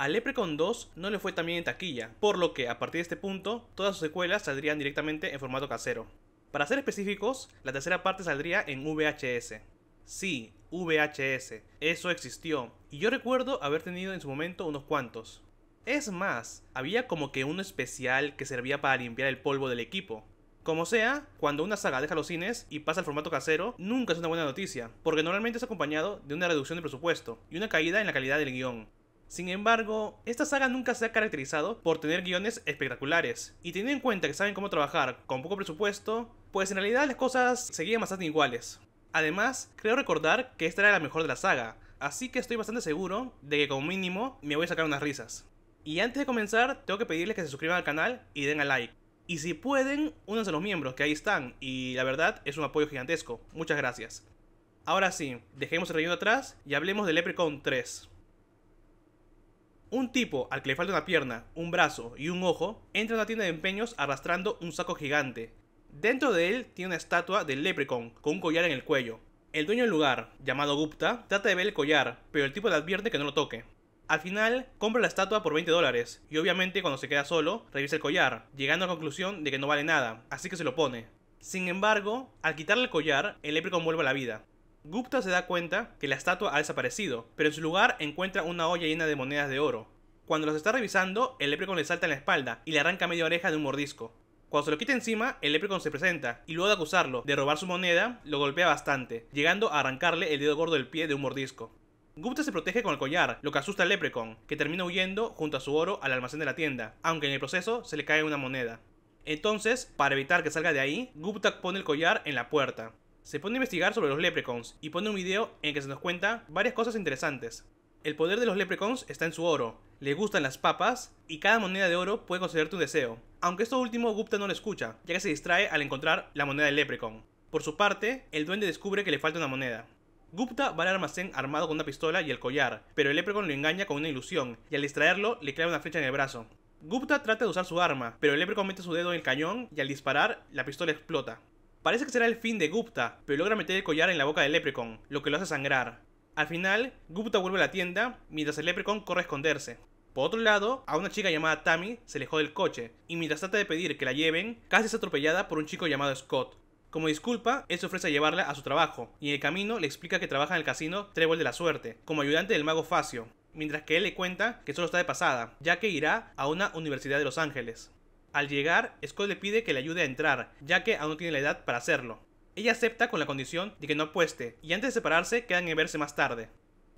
A Leprechaun 2 no le fue tan bien en taquilla, por lo que a partir de este punto todas sus secuelas saldrían directamente en formato casero. Para ser específicos, la tercera parte saldría en VHS. Sí, VHS, eso existió, y yo recuerdo haber tenido en su momento unos cuantos. Es más, había como que uno especial que servía para limpiar el polvo del equipo. Como sea, cuando una saga deja los cines y pasa al formato casero, nunca es una buena noticia, porque normalmente es acompañado de una reducción de presupuesto y una caída en la calidad del guión. Sin embargo, esta saga nunca se ha caracterizado por tener guiones espectaculares, y teniendo en cuenta que saben cómo trabajar con poco presupuesto, pues en realidad las cosas seguían bastante iguales. Además, creo recordar que esta era la mejor de la saga, así que estoy bastante seguro de que como mínimo me voy a sacar unas risas. Y antes de comenzar, tengo que pedirles que se suscriban al canal y den a like. Y si pueden, únanse a los miembros que ahí están, y la verdad es un apoyo gigantesco. Muchas gracias. Ahora sí, dejemos el relleno atrás y hablemos de Leprechaun 3. Un tipo al que le falta una pierna, un brazo y un ojo entra a una tienda de empeños arrastrando un saco gigante. Dentro de él tiene una estatua del Leprechaun con un collar en el cuello. El dueño del lugar, llamado Gupta, trata de ver el collar, pero el tipo le advierte que no lo toque. Al final, compra la estatua por 20 dólares, y obviamente cuando se queda solo, revisa el collar, llegando a la conclusión de que no vale nada, así que se lo pone. Sin embargo, al quitarle el collar, el Leprechaun vuelve a la vida. Gupta se da cuenta que la estatua ha desaparecido, pero en su lugar encuentra una olla llena de monedas de oro. Cuando las está revisando, el leprecon le salta en la espalda y le arranca media oreja de un mordisco. Cuando se lo quita encima, el leprecon se presenta y luego de acusarlo de robar su moneda, lo golpea bastante, llegando a arrancarle el dedo gordo del pie de un mordisco. Gupta se protege con el collar, lo que asusta al leprecon, que termina huyendo junto a su oro al almacén de la tienda, aunque en el proceso se le cae una moneda. Entonces, para evitar que salga de ahí, Gupta pone el collar en la puerta. Se pone a investigar sobre los leprechauns y pone un video en que se nos cuenta varias cosas interesantes. El poder de los leprechauns está en su oro, le gustan las papas y cada moneda de oro puede conceder tu deseo. Aunque esto último Gupta no lo escucha, ya que se distrae al encontrar la moneda del leprechaun. Por su parte, el duende descubre que le falta una moneda. Gupta va al almacén armado con una pistola y el collar, pero el leprechaun lo engaña con una ilusión y al distraerlo le clava una flecha en el brazo. Gupta trata de usar su arma, pero el leprechaun mete su dedo en el cañón y al disparar la pistola explota. Parece que será el fin de Gupta, pero logra meter el collar en la boca del Leprechaun, lo que lo hace sangrar. Al final, Gupta vuelve a la tienda, mientras el Leprechaun corre a esconderse. Por otro lado, a una chica llamada Tammy se alejó del coche, y mientras trata de pedir que la lleven, casi es atropellada por un chico llamado Scott. Como disculpa, él se ofrece a llevarla a su trabajo, y en el camino le explica que trabaja en el casino Trébol de la Suerte, como ayudante del mago Facio, mientras que él le cuenta que solo está de pasada, ya que irá a una universidad de Los Ángeles. Al llegar, Scott le pide que le ayude a entrar, ya que aún no tiene la edad para hacerlo. Ella acepta con la condición de que no apueste, y antes de separarse quedan en verse más tarde.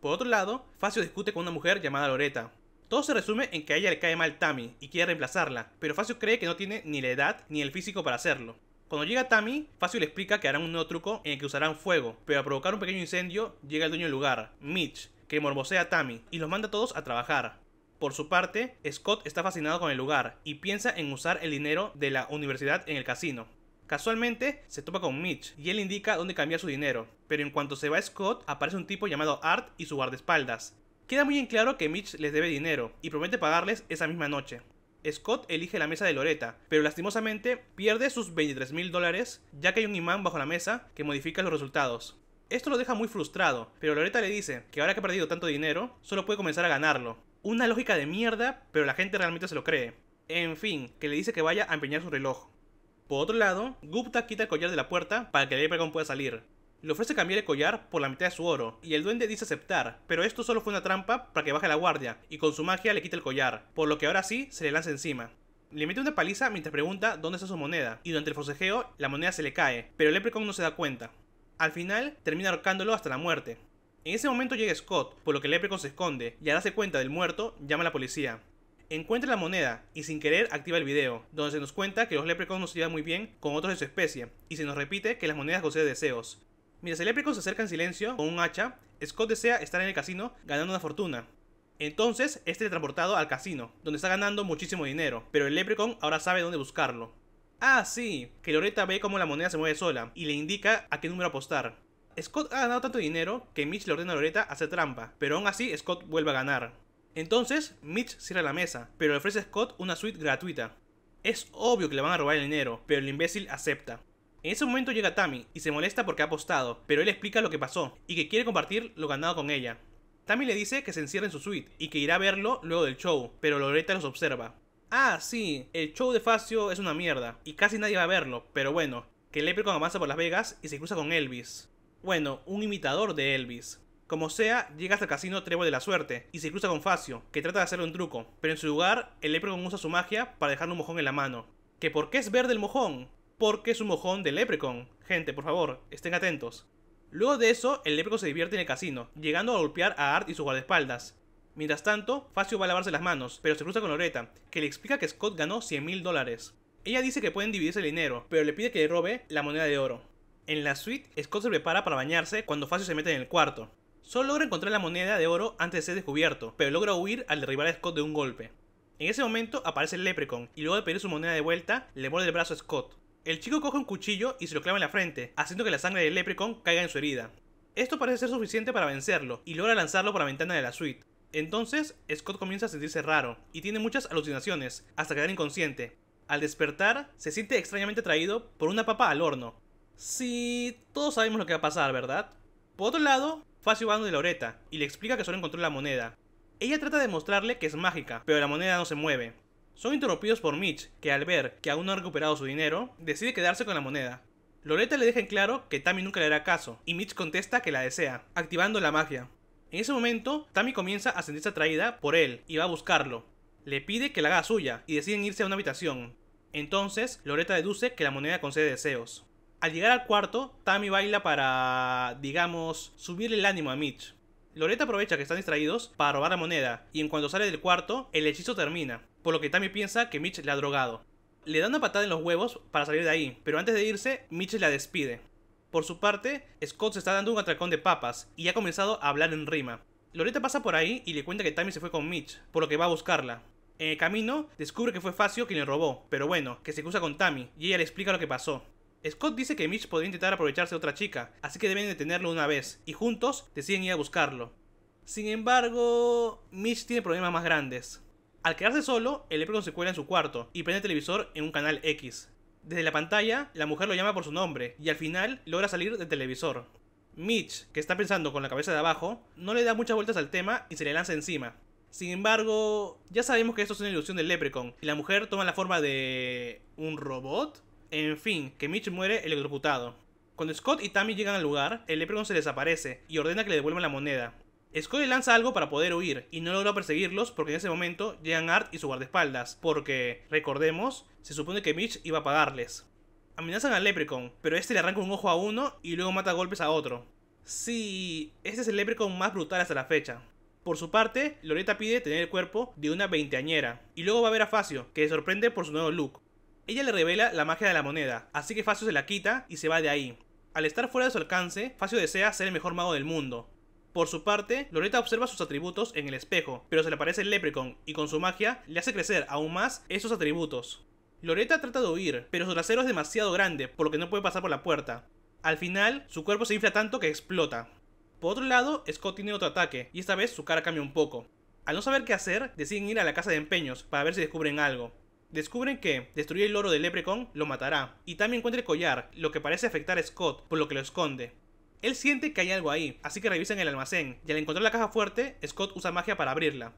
Por otro lado, Facio discute con una mujer llamada Loreta. Todo se resume en que a ella le cae mal Tammy y quiere reemplazarla, pero Facio cree que no tiene ni la edad ni el físico para hacerlo. Cuando llega Tammy, Facio le explica que harán un nuevo truco en el que usarán fuego, pero al provocar un pequeño incendio llega el dueño del lugar, Mitch, que morbosea a Tammy y los manda a todos a trabajar. Por su parte, Scott está fascinado con el lugar y piensa en usar el dinero de la universidad en el casino. Casualmente, se topa con Mitch y él indica dónde cambiar su dinero, pero en cuanto se va Scott, aparece un tipo llamado Art y su guardaespaldas. Queda muy en claro que Mitch les debe dinero y promete pagarles esa misma noche. Scott elige la mesa de Loretta, pero lastimosamente pierde sus 23 mil dólares ya que hay un imán bajo la mesa que modifica los resultados. Esto lo deja muy frustrado, pero Loretta le dice que ahora que ha perdido tanto dinero, solo puede comenzar a ganarlo, una lógica de mierda, pero la gente realmente se lo cree. En fin, que le dice que vaya a empeñar su reloj. Por otro lado, Gupta quita el collar de la puerta para que Leprechaun pueda salir. Le ofrece cambiar el collar por la mitad de su oro, y el duende dice aceptar, pero esto solo fue una trampa para que baje la guardia, y con su magia le quita el collar, por lo que ahora sí se le lanza encima. Le mete una paliza mientras pregunta dónde está su moneda, y durante el forcejeo la moneda se le cae, pero el Leprechaun no se da cuenta. Al final termina ahorcándolo hasta la muerte. En ese momento llega Scott, por lo que el Leprechaun se esconde y al darse cuenta del muerto, llama a la policía. Encuentra la moneda y sin querer activa el video, donde se nos cuenta que los no nos llevan muy bien con otros de su especie y se nos repite que las monedas conceden deseos. Mientras el Leprechaun se acerca en silencio con un hacha, Scott desea estar en el casino ganando una fortuna. Entonces este es teletransportado al casino, donde está ganando muchísimo dinero, pero el Leprechaun ahora sabe dónde buscarlo. Ah, sí, que Loretta ve cómo la moneda se mueve sola y le indica a qué número apostar. Scott ha ganado tanto dinero que Mitch le ordena a Loretta hacer trampa, pero aún así Scott vuelve a ganar. Entonces, Mitch cierra la mesa, pero le ofrece a Scott una suite gratuita. Es obvio que le van a robar el dinero, pero el imbécil acepta. En ese momento llega Tammy y se molesta porque ha apostado, pero él explica lo que pasó y que quiere compartir lo ganado con ella. Tammy le dice que se encierra en su suite y que irá a verlo luego del show, pero Loretta los observa. Ah, sí, el show de Facio es una mierda y casi nadie va a verlo, pero bueno, que Leprechaun avanza por Las Vegas y se cruza con Elvis. Bueno, un imitador de Elvis. Como sea, llega hasta el casino Trevo de la Suerte y se cruza con Facio, que trata de hacerle un truco, pero en su lugar, el Leprecon usa su magia para dejarle un mojón en la mano. ¿Que por qué es verde el mojón? Porque es un mojón de Leprechaun. Gente, por favor, estén atentos. Luego de eso, el Leprechaun se divierte en el casino, llegando a golpear a Art y sus guardaespaldas. Mientras tanto, Facio va a lavarse las manos, pero se cruza con Loretta, que le explica que Scott ganó 100.000 mil dólares. Ella dice que pueden dividirse el dinero, pero le pide que le robe la moneda de oro. En la suite, Scott se prepara para bañarse cuando Facio se mete en el cuarto. Solo logra encontrar la moneda de oro antes de ser descubierto, pero logra huir al derribar a Scott de un golpe. En ese momento aparece el Leprechaun y luego de pedir su moneda de vuelta, le muerde el brazo a Scott. El chico coge un cuchillo y se lo clava en la frente, haciendo que la sangre del Leprechaun caiga en su herida. Esto parece ser suficiente para vencerlo y logra lanzarlo por la ventana de la suite. Entonces, Scott comienza a sentirse raro y tiene muchas alucinaciones, hasta quedar inconsciente. Al despertar, se siente extrañamente atraído por una papa al horno, si todos sabemos lo que va a pasar, ¿verdad? Por otro lado, Facio va de Loreta y le explica que solo encontró la moneda. Ella trata de mostrarle que es mágica, pero la moneda no se mueve. Son interrumpidos por Mitch, que al ver que aún no ha recuperado su dinero, decide quedarse con la moneda. Loreta le deja en claro que Tammy nunca le hará caso, y Mitch contesta que la desea, activando la magia. En ese momento, Tammy comienza a sentirse atraída por él y va a buscarlo. Le pide que la haga suya y deciden irse a una habitación. Entonces, Loreta deduce que la moneda concede deseos. Al llegar al cuarto, Tammy baila para, digamos, subirle el ánimo a Mitch. Loretta aprovecha que están distraídos para robar la moneda, y en cuanto sale del cuarto, el hechizo termina, por lo que Tammy piensa que Mitch la ha drogado. Le da una patada en los huevos para salir de ahí, pero antes de irse, Mitch la despide. Por su parte, Scott se está dando un atracón de papas y ha comenzado a hablar en rima. Loretta pasa por ahí y le cuenta que Tammy se fue con Mitch, por lo que va a buscarla. En el camino, descubre que fue Facio quien le robó, pero bueno, que se cruza con Tammy y ella le explica lo que pasó. Scott dice que Mitch podría intentar aprovecharse de otra chica, así que deben detenerlo una vez, y juntos deciden ir a buscarlo. Sin embargo, Mitch tiene problemas más grandes. Al quedarse solo, el leprechaun se cuela en su cuarto y prende el televisor en un canal X. Desde la pantalla, la mujer lo llama por su nombre y al final logra salir del televisor. Mitch, que está pensando con la cabeza de abajo, no le da muchas vueltas al tema y se le lanza encima. Sin embargo, ya sabemos que esto es una ilusión del leprechaun y la mujer toma la forma de... ¿Un robot? En fin, que Mitch muere electrocutado. Cuando Scott y Tammy llegan al lugar, el Leprechaun se desaparece y ordena que le devuelvan la moneda. Scott le lanza algo para poder huir y no logra perseguirlos porque en ese momento llegan Art y su guardaespaldas, porque, recordemos, se supone que Mitch iba a pagarles. Amenazan al Leprechaun, pero este le arranca un ojo a uno y luego mata golpes a otro. Sí, este es el Leprechaun más brutal hasta la fecha. Por su parte, Loretta pide tener el cuerpo de una veinteañera y luego va a ver a Facio, que le sorprende por su nuevo look. Ella le revela la magia de la moneda, así que Facio se la quita y se va de ahí. Al estar fuera de su alcance, Facio desea ser el mejor mago del mundo. Por su parte, Loretta observa sus atributos en el espejo, pero se le aparece el Leprechaun y con su magia le hace crecer aún más esos atributos. Loretta trata de huir, pero su trasero es demasiado grande, por lo que no puede pasar por la puerta. Al final, su cuerpo se infla tanto que explota. Por otro lado, Scott tiene otro ataque, y esta vez su cara cambia un poco. Al no saber qué hacer, deciden ir a la casa de empeños para ver si descubren algo. Descubren que destruir el oro del leprecon lo matará, y también encuentra el collar, lo que parece afectar a Scott, por lo que lo esconde. Él siente que hay algo ahí, así que revisan el almacén, y al encontrar la caja fuerte, Scott usa magia para abrirla.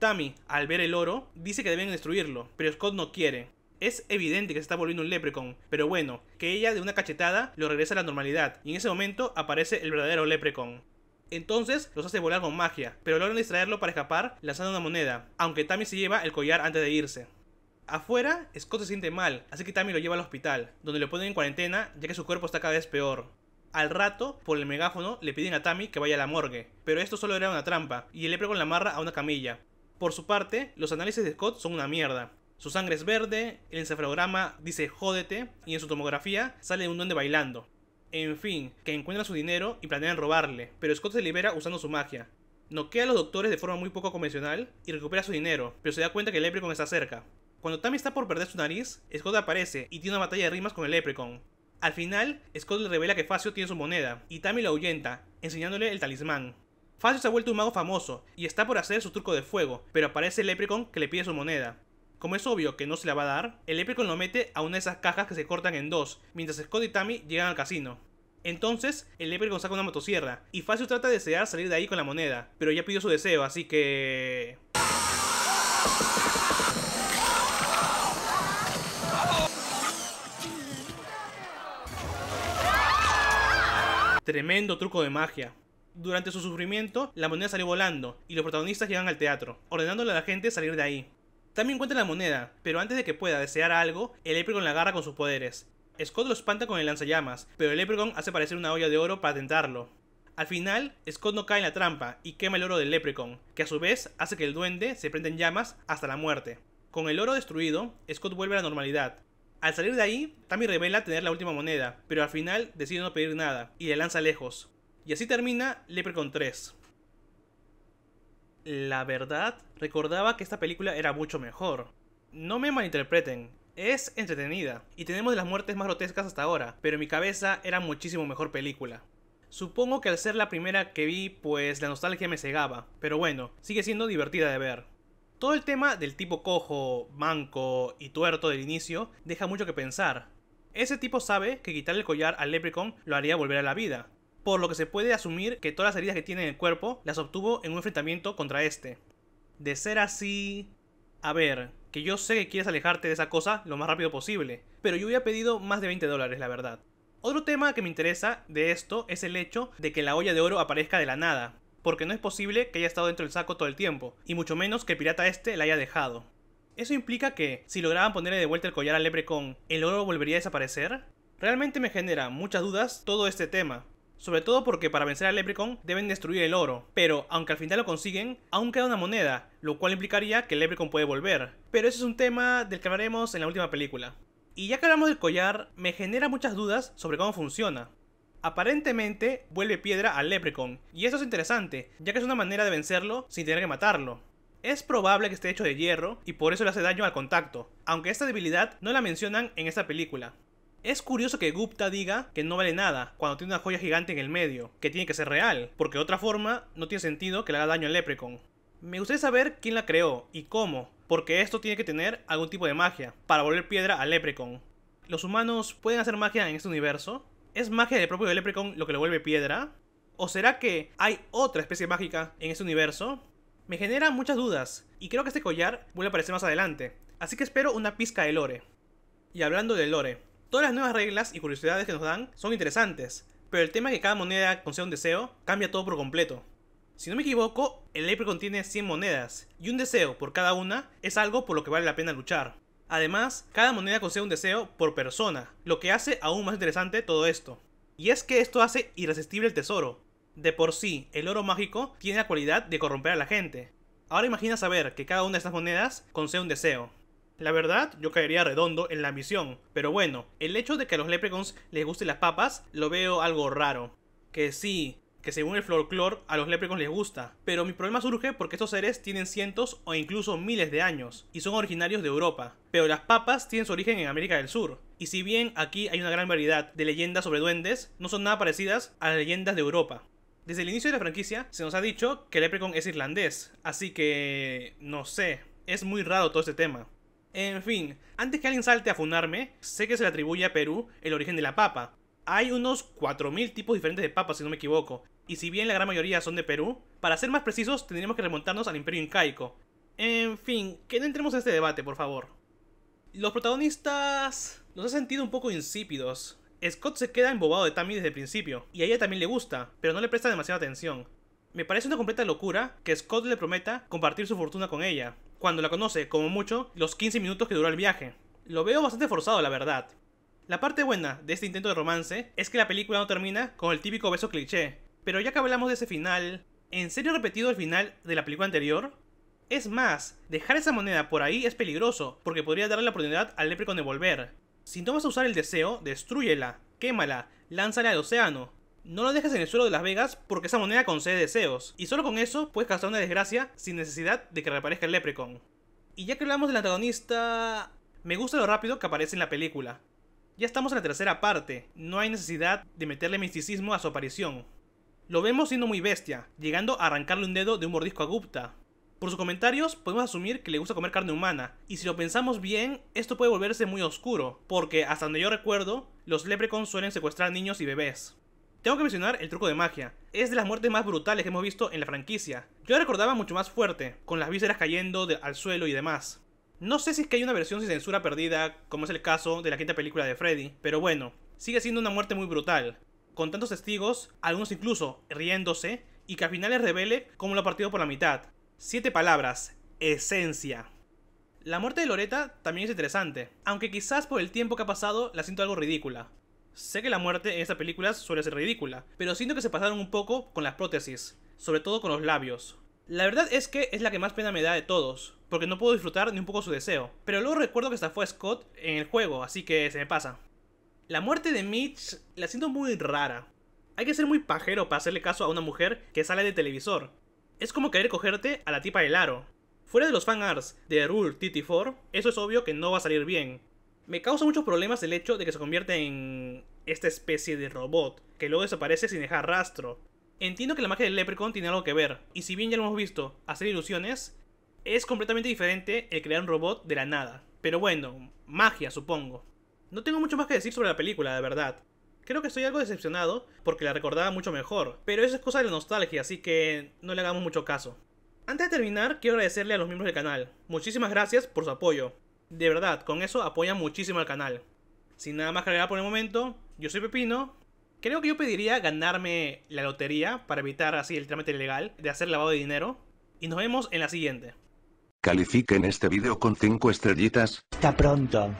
Tammy, al ver el oro, dice que deben destruirlo, pero Scott no quiere. Es evidente que se está volviendo un leprecon, pero bueno, que ella de una cachetada lo regresa a la normalidad, y en ese momento aparece el verdadero leprecon. Entonces los hace volar con magia, pero logran distraerlo para escapar lanzando una moneda, aunque Tammy se lleva el collar antes de irse. Afuera, Scott se siente mal, así que Tammy lo lleva al hospital, donde lo ponen en cuarentena ya que su cuerpo está cada vez peor. Al rato, por el megáfono, le piden a Tammy que vaya a la morgue, pero esto solo era una trampa, y el con la marra a una camilla. Por su parte, los análisis de Scott son una mierda. Su sangre es verde, el encefalograma dice jódete, y en su tomografía sale un duende bailando. En fin, que encuentran su dinero y planean robarle, pero Scott se libera usando su magia. Noquea a los doctores de forma muy poco convencional y recupera su dinero, pero se da cuenta que el con está cerca. Cuando Tammy está por perder su nariz, Scott aparece y tiene una batalla de rimas con el Leprechaun. Al final, Scott le revela que Facio tiene su moneda y Tammy lo ahuyenta, enseñándole el talismán. Facio se ha vuelto un mago famoso y está por hacer su truco de fuego, pero aparece el Leprechaun que le pide su moneda. Como es obvio que no se la va a dar, el Leprechaun lo mete a una de esas cajas que se cortan en dos, mientras Scott y Tammy llegan al casino. Entonces, el Leprechaun saca una motosierra y Facio trata de desear salir de ahí con la moneda, pero ya pidió su deseo, así que... Tremendo truco de magia. Durante su sufrimiento, la moneda salió volando y los protagonistas llegan al teatro, ordenándole a la gente salir de ahí. También encuentra la moneda, pero antes de que pueda desear algo, el Leprechaun la agarra con sus poderes. Scott lo espanta con el lanzallamas, pero el Leprechaun hace parecer una olla de oro para tentarlo. Al final, Scott no cae en la trampa y quema el oro del Leprechaun, que a su vez hace que el duende se prenda en llamas hasta la muerte. Con el oro destruido, Scott vuelve a la normalidad, al salir de ahí, Tammy revela tener la última moneda, pero al final decide no pedir nada y le lanza lejos. Y así termina con 3. La verdad, recordaba que esta película era mucho mejor. No me malinterpreten, es entretenida y tenemos de las muertes más grotescas hasta ahora, pero en mi cabeza era muchísimo mejor película. Supongo que al ser la primera que vi, pues la nostalgia me cegaba, pero bueno, sigue siendo divertida de ver. Todo el tema del tipo cojo, manco y tuerto del inicio deja mucho que pensar. Ese tipo sabe que quitarle el collar al Leprechaun lo haría volver a la vida, por lo que se puede asumir que todas las heridas que tiene en el cuerpo las obtuvo en un enfrentamiento contra este. De ser así... A ver, que yo sé que quieres alejarte de esa cosa lo más rápido posible, pero yo hubiera pedido más de 20 dólares, la verdad. Otro tema que me interesa de esto es el hecho de que la olla de oro aparezca de la nada, porque no es posible que haya estado dentro del saco todo el tiempo, y mucho menos que el pirata este la haya dejado. ¿Eso implica que, si lograban ponerle de vuelta el collar al leprecon, el oro volvería a desaparecer? Realmente me genera muchas dudas todo este tema, sobre todo porque para vencer al leprecon deben destruir el oro, pero aunque al final lo consiguen, aún queda una moneda, lo cual implicaría que el Leprechaun puede volver. Pero ese es un tema del que hablaremos en la última película. Y ya que hablamos del collar, me genera muchas dudas sobre cómo funciona aparentemente vuelve piedra al Leprechaun, y eso es interesante, ya que es una manera de vencerlo sin tener que matarlo. Es probable que esté hecho de hierro y por eso le hace daño al contacto, aunque esta debilidad no la mencionan en esta película. Es curioso que Gupta diga que no vale nada cuando tiene una joya gigante en el medio, que tiene que ser real, porque de otra forma no tiene sentido que le haga daño al Leprechaun. Me gustaría saber quién la creó y cómo, porque esto tiene que tener algún tipo de magia para volver piedra al Leprechaun. ¿Los humanos pueden hacer magia en este universo? ¿Es magia del propio Leprechaun lo que lo vuelve piedra? ¿O será que hay otra especie mágica en ese universo? Me genera muchas dudas, y creo que este collar vuelve a aparecer más adelante, así que espero una pizca de lore. Y hablando de lore, todas las nuevas reglas y curiosidades que nos dan son interesantes, pero el tema de que cada moneda conceda un deseo cambia todo por completo. Si no me equivoco, el Leprechaun tiene 100 monedas, y un deseo por cada una es algo por lo que vale la pena luchar. Además, cada moneda concede un deseo por persona, lo que hace aún más interesante todo esto. Y es que esto hace irresistible el tesoro. De por sí, el oro mágico tiene la cualidad de corromper a la gente. Ahora imagina saber que cada una de estas monedas concede un deseo. La verdad, yo caería redondo en la misión, pero bueno, el hecho de que a los leprechauns les gusten las papas lo veo algo raro. Que sí, que según el folclore a los lepregos les gusta, pero mi problema surge porque estos seres tienen cientos o incluso miles de años y son originarios de Europa, pero las papas tienen su origen en América del Sur. Y si bien aquí hay una gran variedad de leyendas sobre duendes, no son nada parecidas a las leyendas de Europa. Desde el inicio de la franquicia se nos ha dicho que Leprecon es irlandés, así que... no sé, es muy raro todo este tema. En fin, antes que alguien salte a funarme, sé que se le atribuye a Perú el origen de la papa, hay unos 4.000 tipos diferentes de papas, si no me equivoco, y si bien la gran mayoría son de Perú, para ser más precisos tendríamos que remontarnos al imperio incaico. En fin, que no entremos en este debate, por favor. Los protagonistas los ha sentido un poco insípidos. Scott se queda embobado de Tammy desde el principio, y a ella también le gusta, pero no le presta demasiada atención. Me parece una completa locura que Scott le prometa compartir su fortuna con ella, cuando la conoce, como mucho, los 15 minutos que duró el viaje. Lo veo bastante forzado, la verdad, la parte buena de este intento de romance es que la película no termina con el típico beso cliché, pero ya que hablamos de ese final, ¿en serio repetido el final de la película anterior? Es más, dejar esa moneda por ahí es peligroso, porque podría darle la oportunidad al leprecon de volver. Si no vas a usar el deseo, destruyela, quémala, lánzala al océano. No lo dejes en el suelo de Las Vegas porque esa moneda concede deseos, y solo con eso puedes causar una desgracia sin necesidad de que reaparezca el Leprecon. Y ya que hablamos del antagonista... Me gusta lo rápido que aparece en la película. Ya estamos en la tercera parte, no hay necesidad de meterle misticismo a su aparición. Lo vemos siendo muy bestia, llegando a arrancarle un dedo de un mordisco a Gupta. Por sus comentarios podemos asumir que le gusta comer carne humana, y si lo pensamos bien, esto puede volverse muy oscuro, porque hasta donde yo recuerdo, los Leprecons suelen secuestrar niños y bebés. Tengo que mencionar el truco de magia, es de las muertes más brutales que hemos visto en la franquicia. Yo recordaba mucho más fuerte, con las vísceras cayendo al suelo y demás. No sé si es que hay una versión sin censura perdida, como es el caso de la quinta película de Freddy, pero bueno, sigue siendo una muerte muy brutal, con tantos testigos, algunos incluso riéndose, y que al final les revele cómo lo ha partido por la mitad. Siete palabras, esencia. La muerte de Loretta también es interesante, aunque quizás por el tiempo que ha pasado la siento algo ridícula. Sé que la muerte en estas películas suele ser ridícula, pero siento que se pasaron un poco con las prótesis, sobre todo con los labios. La verdad es que es la que más pena me da de todos, porque no puedo disfrutar ni un poco su deseo. Pero luego recuerdo que esta fue Scott en el juego, así que se me pasa. La muerte de Mitch la siento muy rara. Hay que ser muy pajero para hacerle caso a una mujer que sale de televisor. Es como querer cogerte a la tipa del aro. Fuera de los arts de Rule TT4, eso es obvio que no va a salir bien. Me causa muchos problemas el hecho de que se convierta en esta especie de robot, que luego desaparece sin dejar rastro. Entiendo que la magia del Leprechaun tiene algo que ver, y si bien ya lo hemos visto hacer ilusiones, es completamente diferente el crear un robot de la nada. Pero bueno, magia supongo. No tengo mucho más que decir sobre la película, de verdad. Creo que estoy algo decepcionado porque la recordaba mucho mejor, pero eso es cosa de la nostalgia, así que no le hagamos mucho caso. Antes de terminar, quiero agradecerle a los miembros del canal. Muchísimas gracias por su apoyo. De verdad, con eso apoyan muchísimo al canal. Sin nada más que agregar por el momento, yo soy Pepino. Creo que yo pediría ganarme la lotería para evitar así el trámite ilegal de hacer lavado de dinero. Y nos vemos en la siguiente. Califiquen este video con 5 estrellitas. Hasta pronto.